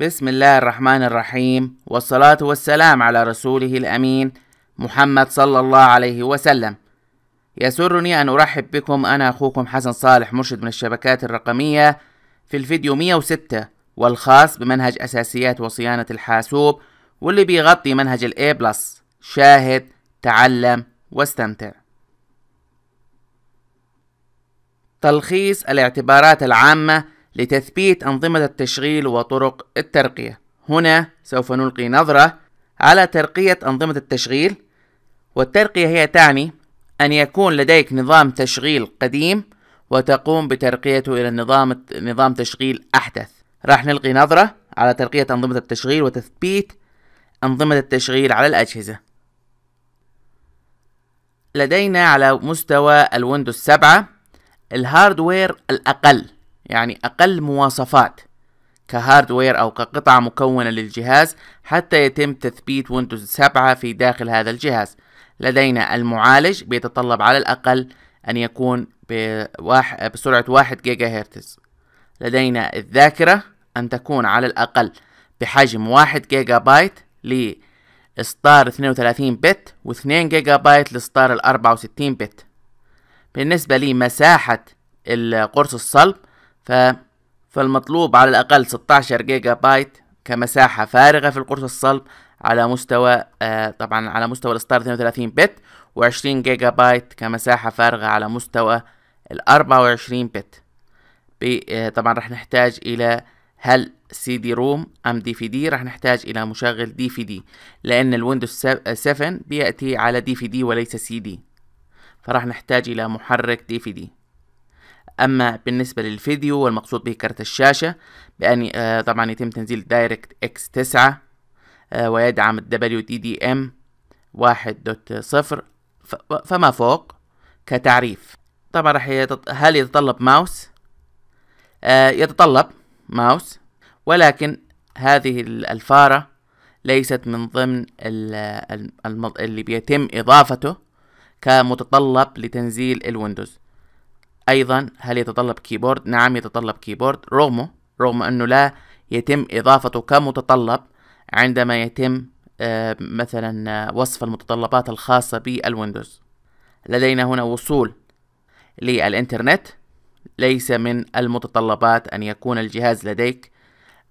بسم الله الرحمن الرحيم والصلاة والسلام على رسوله الأمين محمد صلى الله عليه وسلم يسرني أن أرحب بكم أنا أخوكم حسن صالح مرشد من الشبكات الرقمية في الفيديو 106 والخاص بمنهج أساسيات وصيانة الحاسوب واللي بيغطي منهج الـ A+. شاهد تعلم واستمتع تلخيص الاعتبارات العامة لتثبيت أنظمة التشغيل وطرق الترقية. هنا سوف نلقي نظرة على ترقية أنظمة التشغيل، والترقية هي تعني أن يكون لديك نظام تشغيل قديم وتقوم بترقيته إلى نظام نظام تشغيل أحدث. راح نلقي نظرة على ترقية أنظمة التشغيل وتثبيت أنظمة التشغيل على الأجهزة. لدينا على مستوى الويندوز 7 الهاردوير الأقل يعني أقل مواصفات كهاردوير أو كقطعة مكونة للجهاز حتى يتم تثبيت ويندوز 7 في داخل هذا الجهاز لدينا المعالج بيتطلب على الأقل أن يكون بسرعة 1 جيجا هرتز لدينا الذاكرة أن تكون على الأقل بحجم 1 جيجا بايت لإصدار 32 بت و2 جيجا بايت لإصدار ال 64 بت بالنسبة لمساحة القرص الصلب ف فالمطلوب على الأقل 16 جيجا بايت كمساحة فارغة في القرص الصلب على مستوى آه طبعا على مستوى الستار 32 بت و20 جيجا بايت كمساحة فارغة على مستوى ال 24 بت آه طبعا راح نحتاج إلى هل سي دي روم ام دي في دي راح نحتاج الى مشغل دي في دي لان الويندوز 7 آه، بياتي على دي في دي وليس سي دي فراح نحتاج الى محرك دي في دي اما بالنسبه للفيديو والمقصود به كارت الشاشه بان آه طبعا يتم تنزيل دايركت اكس 9 آه ويدعم الدبليو دي دي ام 1.0 فما فوق كتعريف طبعا راح يتط... هل يتطلب ماوس آه يتطلب ماوس ولكن هذه الفاره ليست من ضمن اللي بيتم اضافته كمتطلب لتنزيل الويندوز أيضا هل يتطلب كيبورد؟ نعم يتطلب كيبورد رغم رغم أنه لا يتم إضافته كمتطلب عندما يتم آه، مثلا آه، وصف المتطلبات الخاصة بالويندوز لدينا هنا وصول للإنترنت ليس من المتطلبات أن يكون الجهاز لديك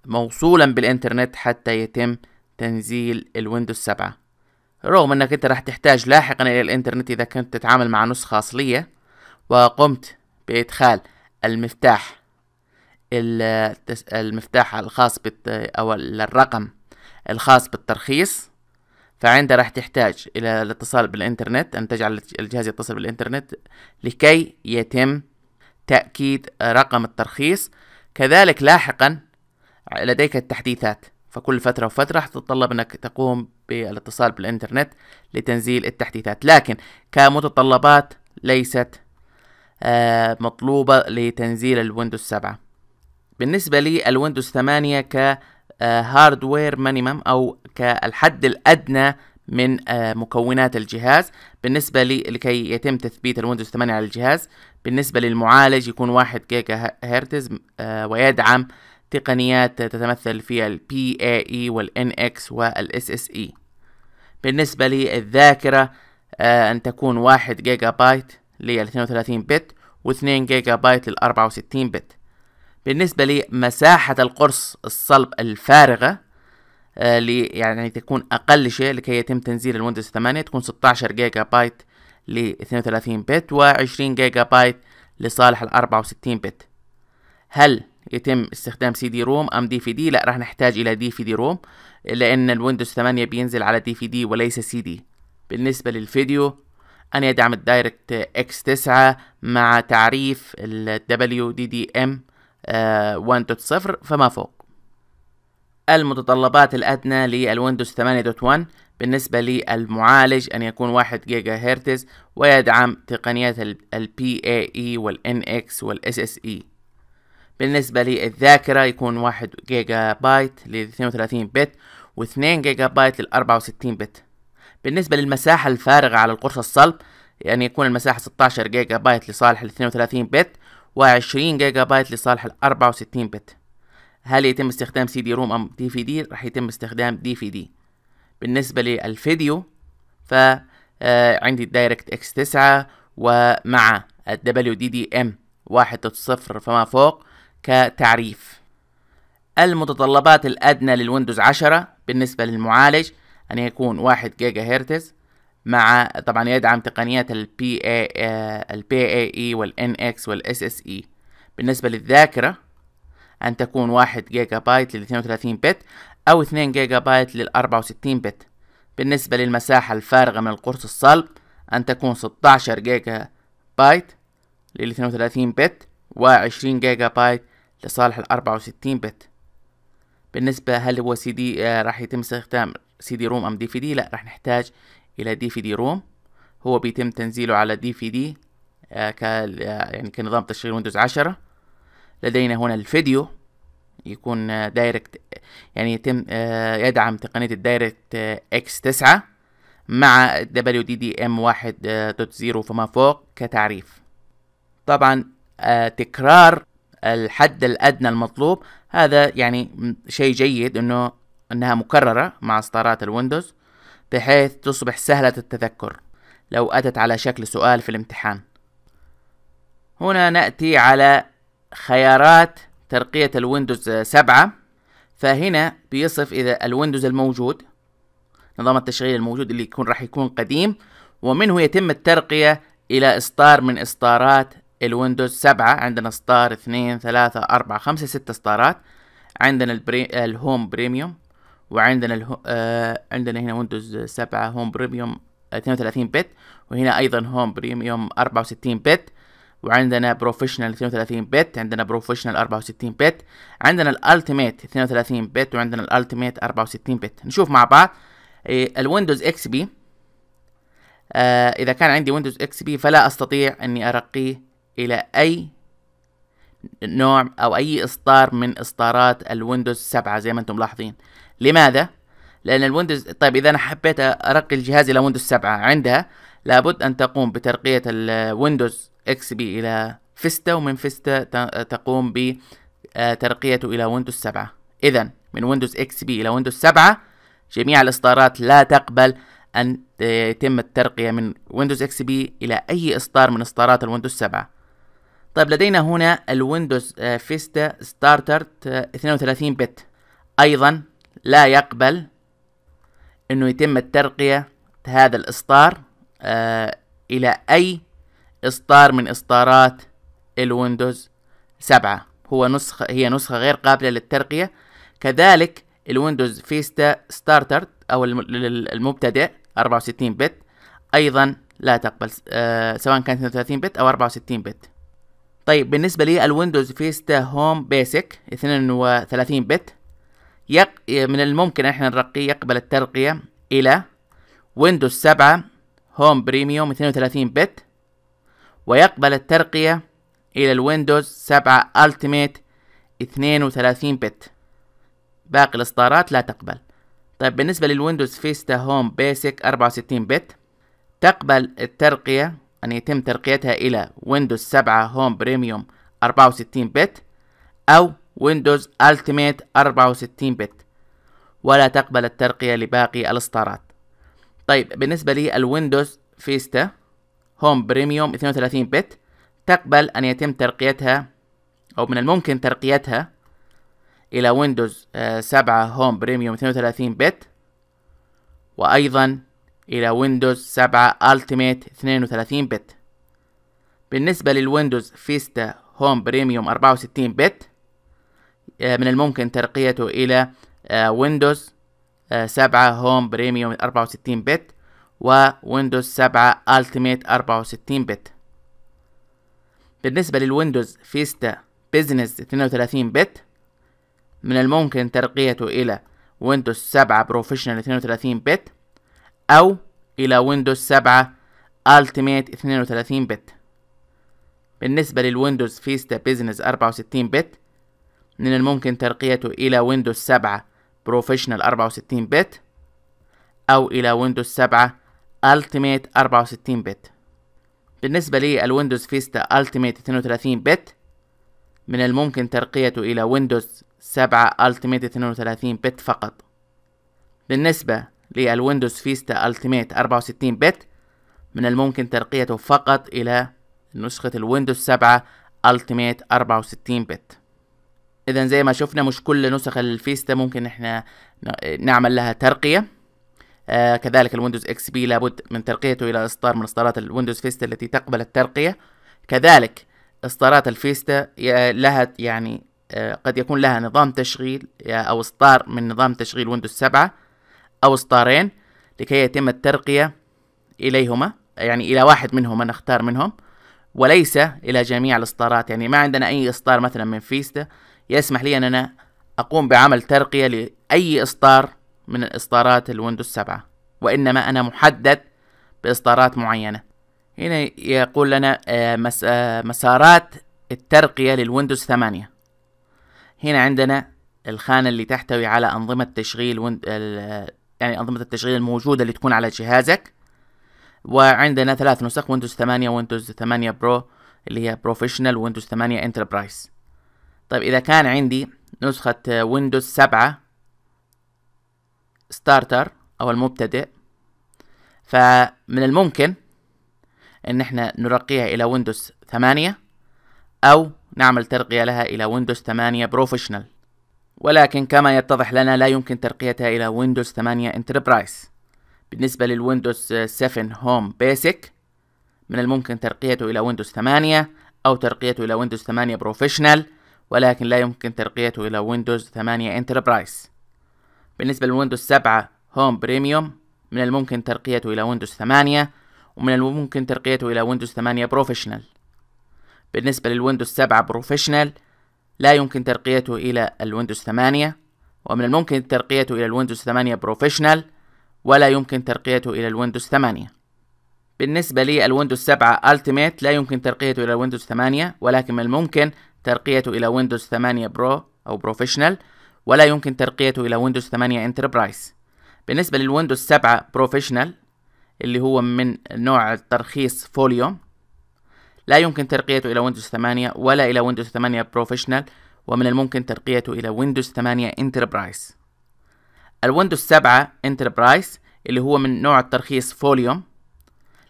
موصولا بالإنترنت حتى يتم تنزيل الويندوز 7 رغم أنك أنت راح تحتاج لاحقا إلى الإنترنت إذا كنت تتعامل مع نسخة أصلية وقمت بإدخال المفتاح المفتاح الخاص بالت... أو الرقم الخاص بالترخيص فعندها راح تحتاج إلى الاتصال بالإنترنت أن تجعل الجهاز يتصل بالإنترنت لكي يتم تأكيد رقم الترخيص كذلك لاحقا لديك التحديثات فكل فترة وفترة راح تتطلب أنك تقوم بالاتصال بالإنترنت لتنزيل التحديثات لكن كمتطلبات ليست آه، مطلوبة لتنزيل الويندوز 7 بالنسبة الويندوز 8 كهاردوير مينيمم أو كالحد الأدنى من آه، مكونات الجهاز بالنسبة لكي يتم تثبيت الويندوز 8 على الجهاز بالنسبة للمعالج يكون 1 جيجا هرتز آه، ويدعم تقنيات تتمثل في ال PAE وال NX وال SSE بالنسبة للذاكرة أن تكون 1 جيجا بايت لل 32 بت و2 جيجا بايت لل 64 بت بالنسبة لمساحة القرص الصلب الفارغة آه، لي يعني تكون أقل شيء لكي يتم تنزيل الويندوز 8 تكون 16 جيجا بايت ل 32 بت و20 جيجا بايت لصالح ال 64 بت هل يتم استخدام سي دي روم ام دي في دي لا راح نحتاج الى دي في دي روم لان الويندوز 8 بينزل على دي في دي وليس سي دي بالنسبه للفيديو أن يدعم الدايركت اكس 9 مع تعريف ال WDDM 1.0 آه، فما فوق المتطلبات الأدنى للويندوز 8.1 بالنسبة للمعالج أن يكون 1 جيجا هرتز ويدعم تقنيات ال PAE وال NX وال SSE بالنسبة للذاكرة يكون 1 جيجا بايت لل 32 بت و 2 جيجا بايت لل 64 بت بالنسبة للمساحة الفارغة على القرص الصلب يعني يكون المساحة 16 جيجا بايت لصالح ال 32 بت و20 جيجا بايت لصالح ال 64 بت هل يتم استخدام سي دي روم ام دي في دي راح يتم استخدام دي في دي بالنسبة للفيديو ف آه، عندي الدايركت اكس 9 ومع الدبليو دي دي ام واحد صفر فما فوق كتعريف المتطلبات الأدنى للويندوز 10 بالنسبة للمعالج أن يكون واحد جيجا هرتز مع طبعا يدعم تقنيات ال PAE آه، وال NX وال SSE بالنسبة للذاكرة أن تكون واحد جيجا بايت لل 32 بت أو 2 جيجا بايت لل 64 بت بالنسبة للمساحة الفارغة من القرص الصلب أن تكون 16 جيجا بايت لل 32 بت و20 جيجا بايت لصالح ال 64 بت بالنسبة هل هو سي دي آه، راح يتم استخدام سي دي روم ام دي في دي لا راح نحتاج الى دي في دي روم هو بيتم تنزيله على دي في دي آه، ك آه، يعني كنظام تشغيل ويندوز 10 لدينا هنا الفيديو يكون آه، دايركت يعني يتم يدعم تقنية الدايركت اكس 9 مع دبليو دي دي ام 1.0 فما فوق كتعريف طبعا تكرار الحد الادنى المطلوب هذا يعني شيء جيد انه أنها مكررة مع إصدارات الويندوز بحيث تصبح سهلة التذكر لو أتت على شكل سؤال في الامتحان هنا نأتي على خيارات ترقية الويندوز سبعة فهنا بيصف إذا الويندوز الموجود نظام التشغيل الموجود اللي يكون راح يكون قديم ومنه يتم الترقية إلى إصدار من إصدارات الويندوز سبعة عندنا إصدار اثنين ثلاثة أربعة خمسة ستة إصدارات عندنا البري... الهوم بريميوم وعندنا اله... آه عندنا هنا ويندوز سبعة هوم بريميوم اثنين وثلاثين بت وهنا ايضا هوم بريميوم اربعة وستين بت وعندنا بروفيشنال 32 بت عندنا بروفيشنال 64 بت عندنا الالتيميت 32 بت وعندنا الالتيميت 64 بت نشوف مع بعض آه، الويندوز اكس بي آه اذا كان عندي ويندوز اكس بي فلا استطيع اني ارقيه الى اي نوع او اي اصدار من اصدارات الويندوز 7 زي ما انتم ملاحظين لماذا؟ لأن الويندوز طيب إذا أنا حبيت أرقي الجهاز إلى ويندوز 7 عندها لابد أن تقوم بترقية الويندوز اكس بي إلى فيستا ومن فيستا تقوم بترقيته إلى ويندوز 7 إذا من ويندوز اكس بي إلى ويندوز 7 جميع الإصدارات لا تقبل أن يتم الترقية من ويندوز اكس بي إلى أي إصدار من إصدارات الويندوز 7 طيب لدينا هنا الويندوز آه، فيستا ستارتر آه، 32 بت أيضا لا يقبل أنه يتم الترقية هذا الإصدار آه إلى أي إصدار من إصدارات الويندوز 7 هو نسخة هي نسخة غير قابلة للترقية كذلك الويندوز فيستا ستارتر أو المبتدئ 64 بت أيضا لا تقبل آه، سواء كانت 32 بت أو 64 بت طيب بالنسبة لي الويندوز فيستا هوم بيسك 32 بت يق... من الممكن ان احنا نرقيه يقبل الترقية الى ويندوز 7 هوم بريميوم 32 بت ويقبل الترقية الى الويندوز 7 التيميت 32 بت باقي الاصدارات لا تقبل طيب بالنسبة للويندوز فيستا هوم بيسك 64 بت تقبل الترقية أن يعني يتم ترقيتها إلى ويندوز 7 هوم بريميوم 64 بت أو ويندوز التيميت 64 بت ولا تقبل الترقية لباقي الإصدارات طيب بالنسبة لي الويندوز فيستا هوم بريميوم 32 بت تقبل أن يتم ترقيتها أو من الممكن ترقيتها إلى ويندوز 7 آه، هوم بريميوم 32 بت وأيضا إلى ويندوز 7 التيميت 32 بت بالنسبة للويندوز فيستا هوم بريميوم 64 بت آه، آه، آه، من الممكن ترقيته إلى ويندوز 7 هوم بريميوم 64 بت وويندوز 7 التيميت 64 بت بالنسبة للويندوز فيستا بيزنس 32 بت من الممكن ترقيته إلى ويندوز 7 بروفيشنال 32 بت أو إلى ويندوز 7 التيميت 32 بت بالنسبة للويندوز فيستا بيزنس 64 بت من الممكن ترقيته إلى ويندوز 7 بروفيشنال 64 بت أو إلى ويندوز 7 ألتيميت 64 بت بالنسبة الويندوز فيستا ألتيميت 32 بت من الممكن ترقيته إلى ويندوز 7 ألتيميت 32 بت فقط بالنسبة للويندوز فيستا ألتيميت 64 بت من الممكن ترقيته فقط إلى نسخة الويندوز 7 ألتيميت 64 بت اذا زي ما شفنا مش كل نسخ الفيستا ممكن احنا نعمل لها ترقية آه كذلك الويندوز اكس بي لابد من ترقيته الى اصدار من اصدارات الويندوز فيستا التي تقبل الترقية كذلك اصدارات الفيستا لها يعني آه قد يكون لها نظام تشغيل او اصدار من نظام تشغيل ويندوز 7 او اصدارين لكي يتم الترقية اليهما يعني الى واحد منهما نختار منهم وليس الى جميع الاصدارات يعني ما عندنا اي اصدار مثلا من فيستا يسمح لي أن أنا أقوم بعمل ترقية لأي إصدار من اصدارات الويندوز 7 وإنما أنا محدد بإصدارات معينة هنا يقول لنا آه، آه، مسارات الترقية للويندوز 8 هنا عندنا الخانة اللي تحتوي على أنظمة تشغيل يعني أنظمة التشغيل الموجودة اللي تكون على جهازك وعندنا ثلاث نسخ ويندوز 8 ويندوز 8 برو اللي هي بروفيشنال ويندوز 8 انتربرايز طيب إذا كان عندي نسخة ويندوز سبعة ستارتر أو المبتدئ فمن الممكن إن احنا نرقيها إلى ويندوز ثمانية أو نعمل ترقية لها إلى ويندوز ثمانية بروفيشنال ولكن كما يتضح لنا لا يمكن ترقيتها إلى ويندوز 8 انتربرايز بالنسبة للويندوز 7 هوم بيسك من الممكن ترقيته إلى ويندوز 8 أو ترقيته إلى ويندوز 8 بروفيشنال ولكن لا يمكن ترقيته إلى ويندوز 8 انتربرايز بالنسبة لويندوز 7 هوم بريميوم من الممكن ترقيته إلى ويندوز 8 ومن الممكن ترقيته إلى ويندوز 8 بروفيشنال بالنسبة للويندوز 7 بروفيشنال لا يمكن ترقيته إلى الويندوز 8 ومن الممكن ترقيته إلى الويندوز 8 بروفيشنال ولا يمكن ترقيته إلى الويندوز 8 بالنسبة للويندوز 7 Ultimate لا يمكن ترقيته إلى الويندوز 8 ولكن من الممكن ترقيته إلى ويندوز 8 برو أو بروفيشنال ولا يمكن ترقيته إلى ويندوز 8 انتربرايز بالنسبة للويندوز 7 بروفيشنال اللي هو من نوع ترخيص فوليو لا يمكن ترقيته إلى ويندوز 8 ولا إلى ويندوز 8 بروفيشنال ومن الممكن ترقيته إلى ويندوز 8 انتربرايز الويندوز 7 انتربرايز اللي هو من نوع الترخيص فوليوم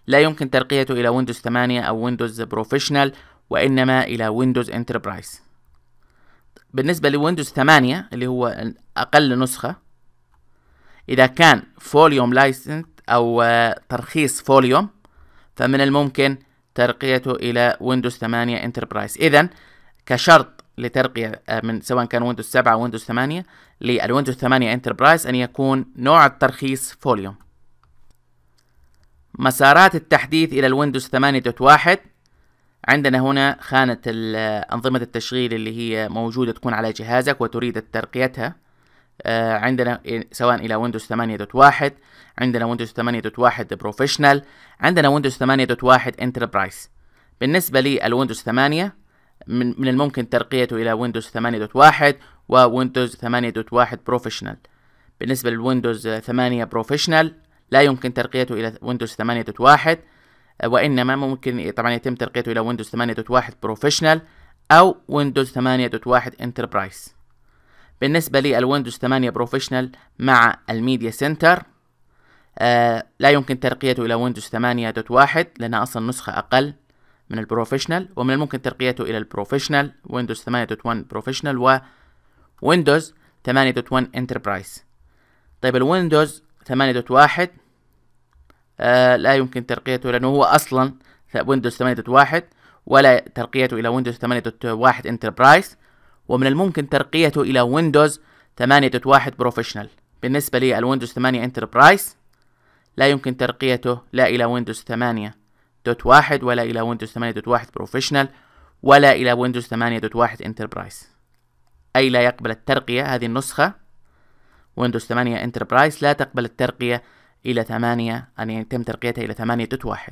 لا يمكن ترقيته إلى ويندوز 8 أو ويندوز بروفيشنال وإنما إلى ويندوز انتربرايز بالنسبة لويندوز 8 اللي هو أقل نسخة إذا كان فوليوم لايسنس أو آه، ترخيص فوليوم فمن الممكن ترقيته إلى ويندوز 8 انتربرايز إذا كشرط لترقية آه، من سواء كان ويندوز 7 أو ويندوز 8 للويندوز 8 انتربرايز أن يكون نوع الترخيص فوليوم مسارات التحديث إلى الويندوز 8.1 عندنا هنا خانة أنظمة التشغيل اللي هي موجودة تكون على جهازك وتريد ترقيتها آه، عندنا سواء إلى ويندوز 8.1 عندنا ويندوز 8.1 بروفيشنال عندنا ويندوز 8.1 انتربرايز بالنسبة لي الويندوز 8 من, من الممكن ترقيته إلى ويندوز 8.1 وويندوز 8.1 بروفيشنال بالنسبة للويندوز 8 بروفيشنال لا يمكن ترقيته إلى ويندوز 8.1 وإنما ممكن طبعا يتم ترقيته إلى ويندوز 8.1 بروفيشنال أو ويندوز 8.1 انتربرايز بالنسبة الويندوز 8 بروفيشنال مع الميديا سنتر آه لا يمكن ترقيته إلى ويندوز 8.1 لأنها أصلا نسخة أقل من البروفيشنال ومن الممكن ترقيته إلى البروفيشنال ويندوز 8.1 بروفيشنال و ويندوز 8.1 انتربرايز طيب الويندوز 8.1 آه، لا يمكن ترقيته لأنه هو أصلا ويندوز 8.1 ولا ترقيته إلى ويندوز 8.1 انتربرايز ومن الممكن ترقيته إلى ويندوز 8.1 بروفيشنال بالنسبة الويندوز 8 انتربرايز لا يمكن ترقيته لا إلى ويندوز 8.1 ولا إلى ويندوز 8.1 بروفيشنال ولا إلى ويندوز 8.1 انتربرايز أي لا يقبل الترقية هذه النسخة ويندوز 8 انتربرايز لا تقبل الترقية إلى 8 أن يعني يتم ترقيتها إلى 8.1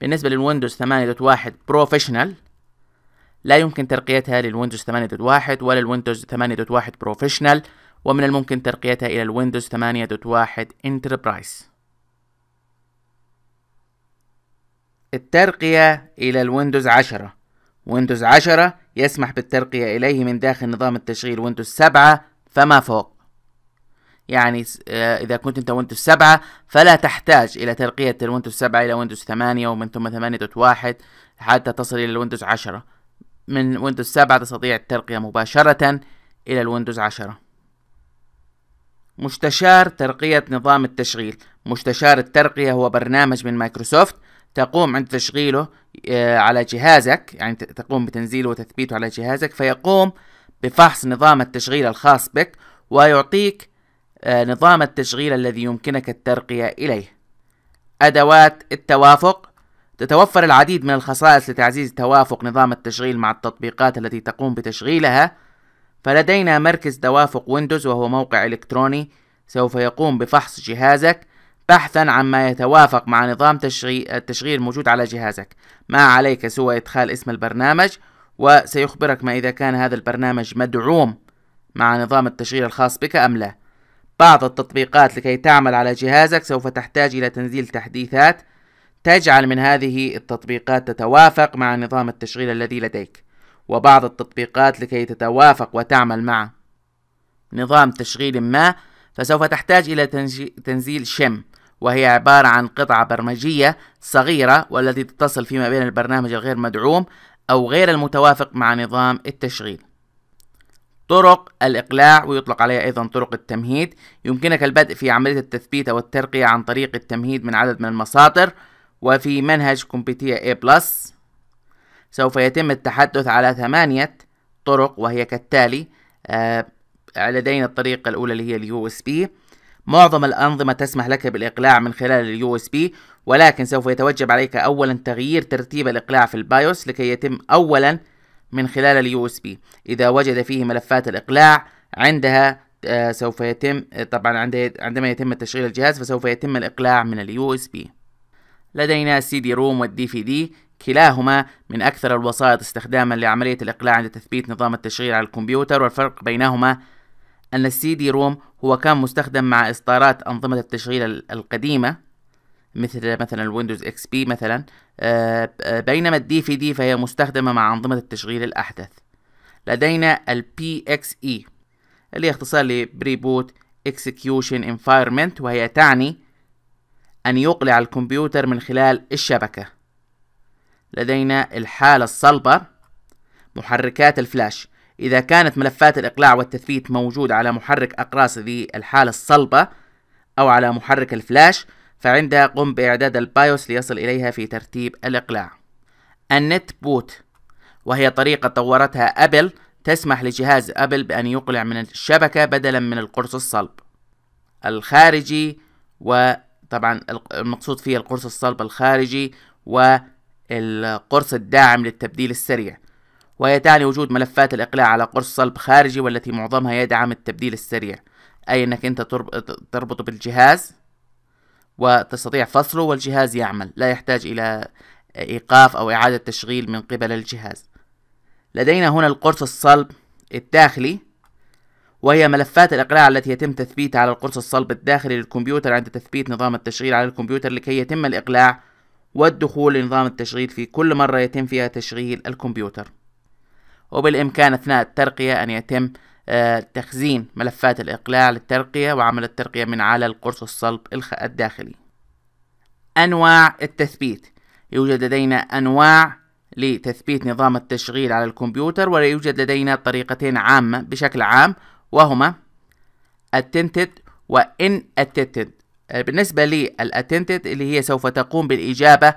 بالنسبة للويندوز 8.1 بروفيشنال لا يمكن ترقيتها للويندوز 8.1 ولا الويندوز 8.1 بروفيشنال ومن الممكن ترقيتها إلى الويندوز 8.1 انتربرايز الترقية إلى الويندوز 10 ويندوز 10 يسمح بالترقية إليه من داخل نظام التشغيل ويندوز 7 فما فوق يعني آه، إذا كنت أنت ويندوز 7 فلا تحتاج إلى ترقية الويندوز 7 إلى ويندوز 8 ومن ثم 8.1 حتى تصل إلى الويندوز 10 من ويندوز 7 تستطيع الترقية مباشرة إلى الويندوز 10 مستشار ترقية نظام التشغيل مستشار الترقية هو برنامج من مايكروسوفت تقوم عند تشغيله آه، على جهازك يعني تقوم بتنزيله وتثبيته على جهازك فيقوم بفحص نظام التشغيل الخاص بك ويعطيك آه، نظام التشغيل الذي يمكنك الترقية إليه أدوات التوافق تتوفر العديد من الخصائص لتعزيز توافق نظام التشغيل مع التطبيقات التي تقوم بتشغيلها فلدينا مركز توافق ويندوز وهو موقع إلكتروني سوف يقوم بفحص جهازك بحثا عما يتوافق مع نظام التشغيل الموجود على جهازك ما عليك سوى إدخال اسم البرنامج وسيخبرك ما إذا كان هذا البرنامج مدعوم مع نظام التشغيل الخاص بك أم لا بعض التطبيقات لكي تعمل على جهازك سوف تحتاج إلى تنزيل تحديثات تجعل من هذه التطبيقات تتوافق مع نظام التشغيل الذي لديك وبعض التطبيقات لكي تتوافق وتعمل مع نظام تشغيل ما فسوف تحتاج إلى تنزيل شم وهي عبارة عن قطعة برمجية صغيرة والتي تتصل فيما بين البرنامج الغير مدعوم أو غير المتوافق مع نظام التشغيل طرق الإقلاع ويطلق عليها أيضا طرق التمهيد يمكنك البدء في عملية التثبيت أو الترقية عن طريق التمهيد من عدد من المصادر وفي منهج كومبيتيا A+, سوف يتم التحدث على ثمانية طرق وهي كالتالي آه لدينا الطريقة الأولى اللي هي اليو اس بي معظم الأنظمة تسمح لك بالإقلاع من خلال اليو اس بي ولكن سوف يتوجب عليك أولا تغيير ترتيب الإقلاع في البايوس لكي يتم أولا من خلال اليو اس بي إذا وجد فيه ملفات الإقلاع عندها آه، سوف يتم طبعا عندما يتم تشغيل الجهاز فسوف يتم الإقلاع من اليو اس بي لدينا السي دي روم والدي في دي كلاهما من أكثر الوسائط استخداما لعملية الإقلاع عند تثبيت نظام التشغيل على الكمبيوتر والفرق بينهما أن السي دي روم هو كان مستخدم مع إصدارات أنظمة التشغيل القديمة مثل مثلا الويندوز اكس بي مثلا آه، آه، بينما الدي في دي فهي مستخدمة مع أنظمة التشغيل الأحدث لدينا البي اكس اي e اللي هي اختصار لبريبوت اكسكيوشن انفايرمنت وهي تعني أن يقلع الكمبيوتر من خلال الشبكة لدينا الحالة الصلبة محركات الفلاش إذا كانت ملفات الإقلاع والتثبيت موجودة على محرك أقراص ذي الحالة الصلبة أو على محرك الفلاش فعندها قم بإعداد البايوس ليصل إليها في ترتيب الإقلاع النت بوت وهي طريقة طورتها أبل تسمح لجهاز أبل بأن يقلع من الشبكة بدلا من القرص الصلب الخارجي وطبعا المقصود فيه القرص الصلب الخارجي والقرص الداعم للتبديل السريع وهي تعني وجود ملفات الإقلاع على قرص صلب خارجي والتي معظمها يدعم التبديل السريع أي أنك أنت تربطه بالجهاز وتستطيع فصله والجهاز يعمل لا يحتاج إلى إيقاف أو إعادة تشغيل من قبل الجهاز لدينا هنا القرص الصلب الداخلي وهي ملفات الإقلاع التي يتم تثبيتها على القرص الصلب الداخلي للكمبيوتر عند تثبيت نظام التشغيل على الكمبيوتر لكي يتم الإقلاع والدخول لنظام التشغيل في كل مرة يتم فيها تشغيل الكمبيوتر وبالإمكان أثناء الترقية أن يتم آه، تخزين ملفات الإقلاع للترقية وعمل الترقية من على القرص الصلب الداخلي أنواع التثبيت يوجد لدينا أنواع لتثبيت نظام التشغيل على الكمبيوتر ويوجد لدينا طريقتين عامة بشكل عام وهما attended وإن attended آه، بالنسبة للاتنتد اللي هي سوف تقوم بالإجابة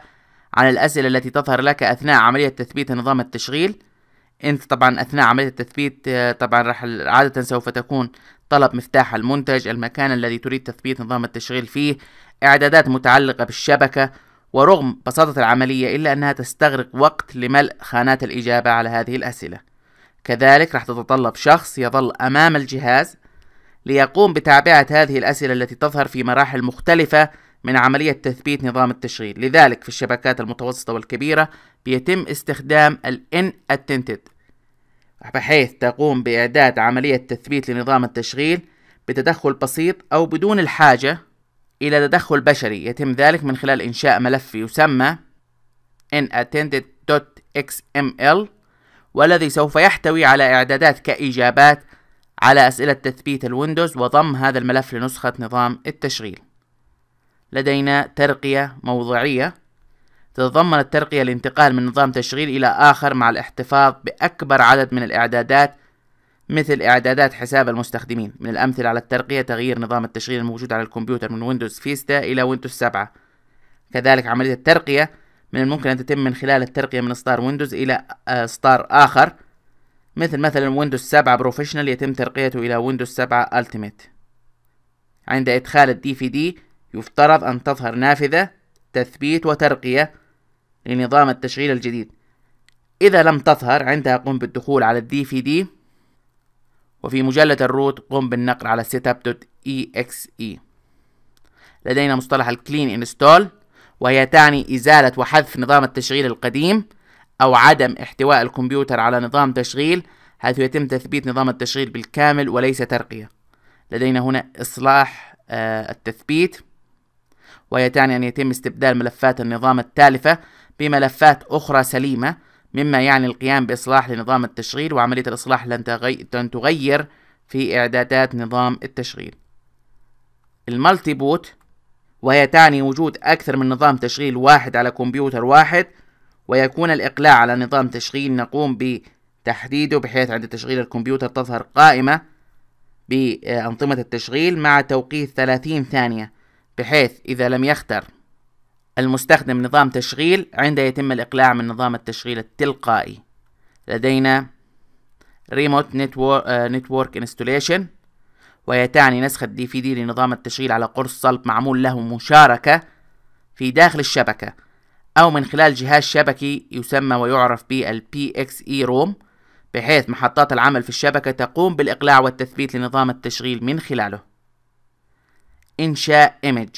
عن الأسئلة التي تظهر لك أثناء عملية تثبيت نظام التشغيل انت طبعا اثناء عملية التثبيت آه، طبعا راح عادة سوف تكون طلب مفتاح المنتج المكان الذي تريد تثبيت نظام التشغيل فيه اعدادات متعلقة بالشبكة ورغم بساطة العملية إلا أنها تستغرق وقت لملء خانات الإجابة على هذه الأسئلة كذلك راح تتطلب شخص يظل أمام الجهاز ليقوم بتعبئة هذه الأسئلة التي تظهر في مراحل مختلفة من عملية تثبيت نظام التشغيل لذلك في الشبكات المتوسطة والكبيرة بيتم استخدام الـ in attended بحيث تقوم بإعداد عملية تثبيت لنظام التشغيل بتدخل بسيط أو بدون الحاجة إلى تدخل بشري يتم ذلك من خلال إنشاء ملف يسمى inattended.xml والذي سوف يحتوي على إعدادات كإجابات على أسئلة تثبيت الويندوز وضم هذا الملف لنسخة نظام التشغيل لدينا ترقية موضعية تتضمن الترقية الانتقال من نظام تشغيل إلى آخر مع الاحتفاظ بأكبر عدد من الإعدادات مثل إعدادات حساب المستخدمين من الأمثلة على الترقية تغيير نظام التشغيل الموجود على الكمبيوتر من ويندوز فيستا إلى ويندوز 7 كذلك عملية الترقية من الممكن أن تتم من خلال الترقية من إصدار ويندوز إلى إصدار آه، آخر مثل مثلا ويندوز 7 بروفيشنال يتم ترقيته إلى ويندوز 7 ألتيميت عند إدخال الدي في دي يفترض أن تظهر نافذة تثبيت وترقية لنظام التشغيل الجديد إذا لم تظهر عندها قم بالدخول على الدي في دي وفي مجلد الروت قم بالنقر على setup.exe لدينا مصطلح الكلين انستول وهي تعني إزالة وحذف نظام التشغيل القديم أو عدم احتواء الكمبيوتر على نظام تشغيل حيث يتم تثبيت نظام التشغيل بالكامل وليس ترقية لدينا هنا إصلاح آه، التثبيت وهي تعني أن يتم استبدال ملفات النظام التالفة بملفات أخرى سليمة مما يعني القيام بإصلاح لنظام التشغيل وعملية الإصلاح لن تغير في إعدادات نظام التشغيل المالتي بوت وهي تعني وجود أكثر من نظام تشغيل واحد على كمبيوتر واحد ويكون الإقلاع على نظام تشغيل نقوم بتحديده بحيث عند تشغيل الكمبيوتر تظهر قائمة بأنظمة التشغيل مع توقيت 30 ثانية بحيث إذا لم يختر المستخدم نظام تشغيل عندها يتم الإقلاع من نظام التشغيل التلقائي لدينا Remote Network آه، Installation وهي تعني نسخ الدي في دي لنظام التشغيل على قرص صلب معمول له مشاركة في داخل الشبكة أو من خلال جهاز شبكي يسمى ويعرف بـ PXE ROM بحيث محطات العمل في الشبكة تقوم بالإقلاع والتثبيت لنظام التشغيل من خلاله إنشاء إيمج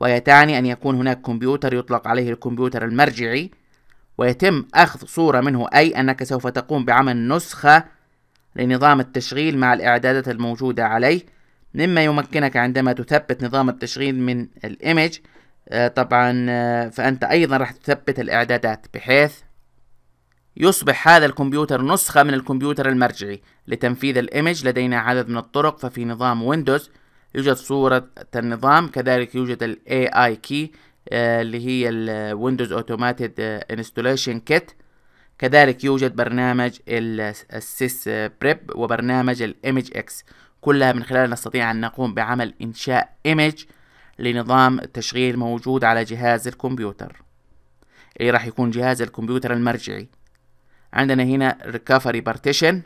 وهي تعني أن يكون هناك كمبيوتر يطلق عليه الكمبيوتر المرجعي ويتم أخذ صورة منه أي أنك سوف تقوم بعمل نسخة لنظام التشغيل مع الإعدادات الموجودة عليه مما يمكنك عندما تثبت نظام التشغيل من الإيمج آه، طبعا آه، فأنت أيضا راح تثبت الإعدادات بحيث يصبح هذا الكمبيوتر نسخة من الكمبيوتر المرجعي لتنفيذ الإيمج لدينا عدد من الطرق ففي نظام ويندوز يوجد صورة النظام كذلك يوجد الـ AI Key آه، اللي هي الـ Windows Automated آه، Installation Kit كذلك يوجد برنامج السيس بريب آه، وبرنامج الايمج اكس كلها من خلال نستطيع ان نقوم بعمل انشاء ايمج لنظام تشغيل موجود على جهاز الكمبيوتر اللي راح يكون جهاز الكمبيوتر المرجعي عندنا هنا recovery partition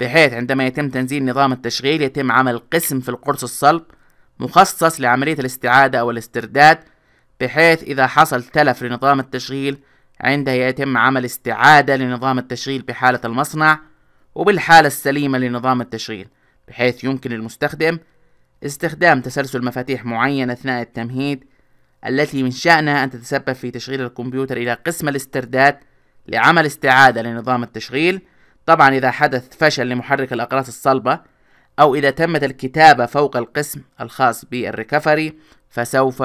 بحيث عندما يتم تنزيل نظام التشغيل يتم عمل قسم في القرص الصلب مخصص لعملية الاستعادة أو الاسترداد بحيث إذا حصل تلف لنظام التشغيل عندها يتم عمل استعادة لنظام التشغيل بحالة المصنع وبالحالة السليمة لنظام التشغيل بحيث يمكن للمستخدم استخدام تسلسل مفاتيح معين أثناء التمهيد التي من شأنها أن تتسبب في تشغيل الكمبيوتر إلى قسم الاسترداد لعمل استعادة لنظام التشغيل طبعا إذا حدث فشل لمحرك الأقراص الصلبة أو إذا تمت الكتابة فوق القسم الخاص بالريكفري فسوف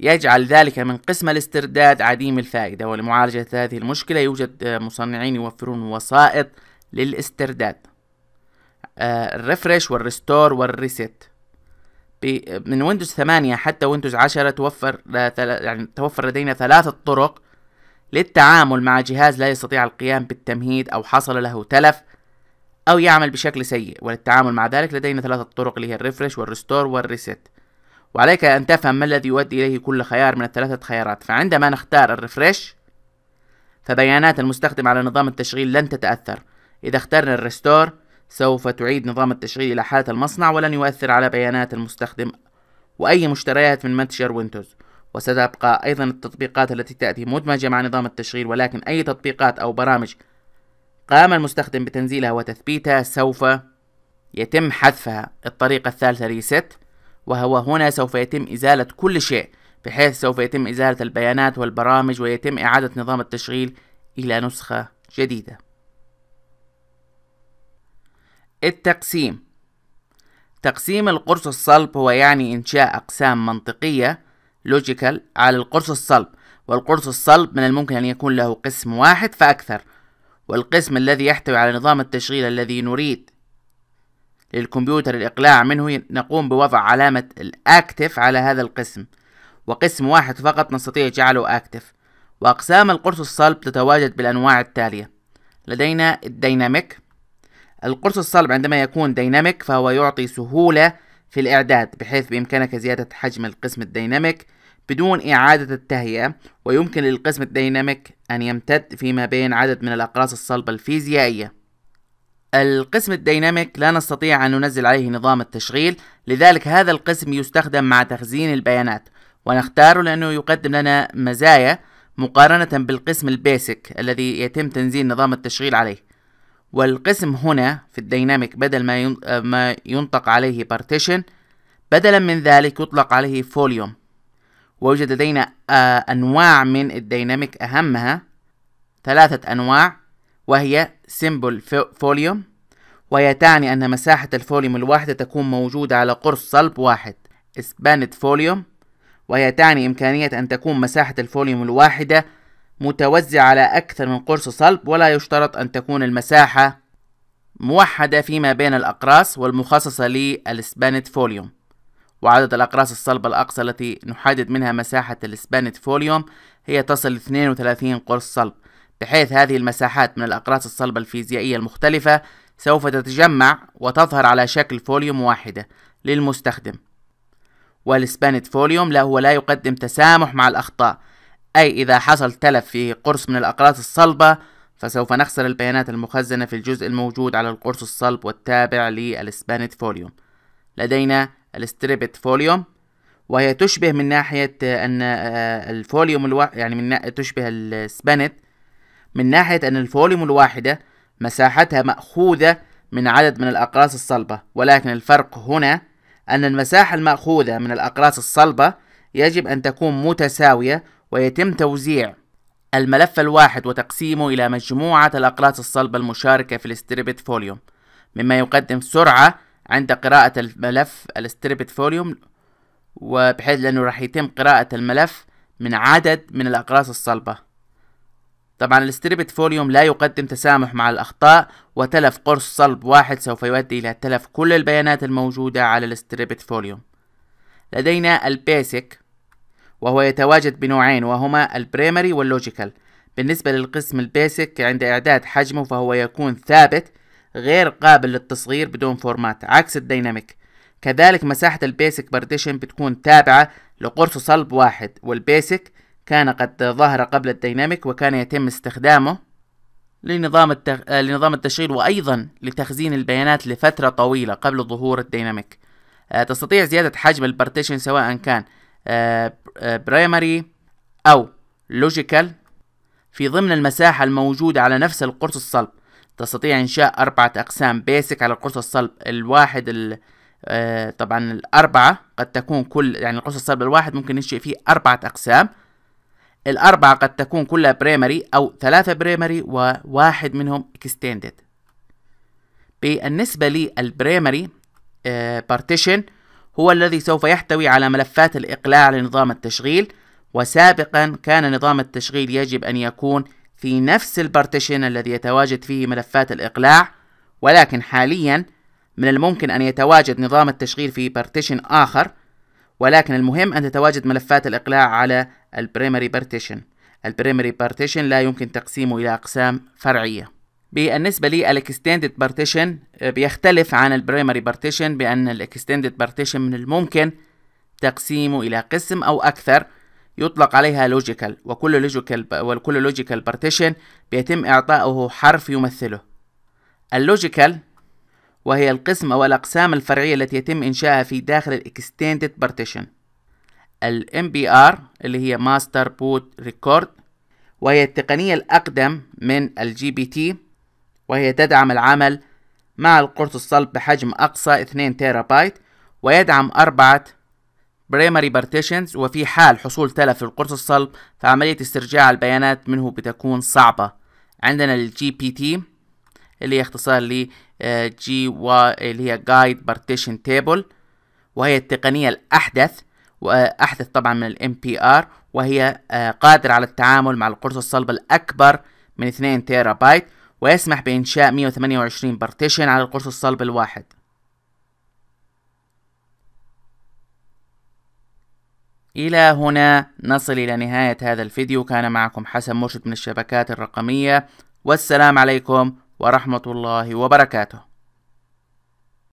يجعل ذلك من قسم الاسترداد عديم الفائدة ولمعالجة هذه المشكلة يوجد آه، مصنعين يوفرون وسائط للاسترداد آه، الريفرش والريستور والريسيت من ويندوز 8 حتى ويندوز 10 توفر آه، يعني توفر لدينا ثلاثة طرق للتعامل مع جهاز لا يستطيع القيام بالتمهيد أو حصل له تلف أو يعمل بشكل سيء وللتعامل مع ذلك لدينا ثلاثة طرق اللي هي الريفرش والريستور والريست وعليك أن تفهم ما الذي يؤدي إليه كل خيار من الثلاثة خيارات فعندما نختار الريفرش فبيانات المستخدم على نظام التشغيل لن تتأثر إذا اخترنا الريستور سوف تعيد نظام التشغيل إلى حالة المصنع ولن يؤثر على بيانات المستخدم وأي مشتريات من متجر ويندوز وستبقى أيضا التطبيقات التي تأتي مدمجة مع نظام التشغيل ولكن أي تطبيقات أو برامج قام المستخدم بتنزيلها وتثبيتها سوف يتم حذفها الطريقة الثالثة ريست وهو هنا سوف يتم إزالة كل شيء بحيث سوف يتم إزالة البيانات والبرامج ويتم إعادة نظام التشغيل إلى نسخة جديدة التقسيم تقسيم القرص الصلب هو يعني إنشاء أقسام منطقية لوجيكال على القرص الصلب والقرص الصلب من الممكن أن يكون له قسم واحد فأكثر والقسم الذي يحتوي على نظام التشغيل الذي نريد للكمبيوتر الإقلاع منه نقوم بوضع علامة الأكتف على هذا القسم وقسم واحد فقط نستطيع جعله أكتف وأقسام القرص الصلب تتواجد بالأنواع التالية لدينا الديناميك القرص الصلب عندما يكون ديناميك فهو يعطي سهولة في الإعداد بحيث بإمكانك زيادة حجم القسم الديناميك بدون إعادة التهيئة ويمكن للقسم الديناميك أن يمتد فيما بين عدد من الأقراص الصلبة الفيزيائية القسم الديناميك لا نستطيع أن ننزل عليه نظام التشغيل لذلك هذا القسم يستخدم مع تخزين البيانات ونختاره لأنه يقدم لنا مزايا مقارنة بالقسم البيسك الذي يتم تنزيل نظام التشغيل عليه والقسم هنا في الديناميك بدل ما ينطق عليه بارتيشن بدلا من ذلك يطلق عليه فوليوم ويوجد لدينا آه، أنواع من الديناميك أهمها ثلاثة أنواع وهي سيمبل فوليوم وهي تعني أن مساحة الفوليوم الواحدة تكون موجودة على قرص صلب واحد اسباند فوليوم وهي تعني إمكانية أن تكون مساحة الفوليوم الواحدة متوزعة على أكثر من قرص صلب ولا يشترط أن تكون المساحة موحدة فيما بين الأقراص والمخصصة للسبانت فوليوم وعدد الأقراص الصلبة الأقصى التي نحدد منها مساحة الإسبانيت فوليوم هي تصل إلى 32 قرص صلب بحيث هذه المساحات من الأقراص الصلبة الفيزيائية المختلفة سوف تتجمع وتظهر على شكل فوليوم واحدة للمستخدم والإسبانيت فوليوم لا هو لا يقدم تسامح مع الأخطاء أي إذا حصل تلف في قرص من الأقراص الصلبة فسوف نخسر البيانات المخزنة في الجزء الموجود على القرص الصلب والتابع للإسبانيت فوليوم لدينا الستريبت فوليوم وهي تشبه من ناحية أن آه، الفوليوم الوا... يعني من تشبه السبانت من ناحية أن الفوليوم الواحدة مساحتها مأخوذة من عدد من الأقراص الصلبة ولكن الفرق هنا أن المساحة المأخوذة من الأقراص الصلبة يجب أن تكون متساوية ويتم توزيع الملف الواحد وتقسيمه إلى مجموعة الأقراص الصلبة المشاركة في الستريبت فوليوم مما يقدم سرعة عند قراءة الملف الستريبت فوليوم وبحيث لأنه راح يتم قراءة الملف من عدد من الأقراص الصلبة طبعا الستريبت فوليوم لا يقدم تسامح مع الأخطاء وتلف قرص صلب واحد سوف يؤدي إلى تلف كل البيانات الموجودة على الستريبت فوليوم لدينا البيسك وهو يتواجد بنوعين وهما البريمري واللوجيكال بالنسبة للقسم البيسك عند إعداد حجمه فهو يكون ثابت غير قابل للتصغير بدون فورمات عكس الديناميك كذلك مساحة البيسك بارتيشن بتكون تابعة لقرص صلب واحد والبيسك كان قد ظهر قبل الديناميك وكان يتم استخدامه لنظام, التغ... آه، لنظام التشغيل وأيضا لتخزين البيانات لفترة طويلة قبل ظهور الديناميك آه، تستطيع زيادة حجم البارتيشن سواء كان برايمري آه، أو لوجيكال في ضمن المساحة الموجودة على نفس القرص الصلب تستطيع إنشاء أربعة أقسام بيسك على القرص الصلب الواحد ال... آه طبعا الأربعة قد تكون كل يعني القرص الصلب الواحد ممكن ننشئ فيه أربعة أقسام الأربعة قد تكون كلها بريمري أو ثلاثة بريمري وواحد منهم اكستندد بالنسبة للبريمري بارتيشن آه، هو الذي سوف يحتوي على ملفات الإقلاع لنظام التشغيل وسابقا كان نظام التشغيل يجب أن يكون في نفس البارتيشن الذي يتواجد فيه ملفات الإقلاع ولكن حاليا من الممكن أن يتواجد نظام التشغيل في بارتيشن آخر ولكن المهم أن تتواجد ملفات الإقلاع على البريمري بارتيشن البريمري بارتيشن لا يمكن تقسيمه إلى أقسام فرعية بالنسبة لي الاكستندد بارتيشن آه، بيختلف عن البريمري بارتيشن بأن الاكستندد بارتيشن من الممكن تقسيمه إلى قسم أو أكثر يطلق عليها لوجيكال وكل لوجيكال وكل لوجيكال بارتيشن بيتم إعطائه حرف يمثله اللوجيكال وهي القسم أو الأقسام الفرعية التي يتم إنشائها في داخل الإكستندد بارتيشن ال MBR اللي هي ماستر بوت ريكورد وهي التقنية الأقدم من ال تي وهي تدعم العمل مع القرص الصلب بحجم أقصى 2 تيرا بايت ويدعم أربعة primary partitions وفي حال حصول تلف في القرص الصلب فعملية استرجاع البيانات منه بتكون صعبة عندنا الـ GPT اللي هي اختصار ل جي آه، اللي هي Guide Partition Table وهي التقنية الأحدث وأحدث طبعا من الـ MPR وهي آه، قادرة على التعامل مع القرص الصلب الأكبر من 2 تيرا بايت ويسمح بإنشاء 128 بارتيشن على القرص الصلب الواحد إلى هنا نصل إلى نهاية هذا الفيديو كان معكم حسن مرشد من الشبكات الرقمية والسلام عليكم ورحمة الله وبركاته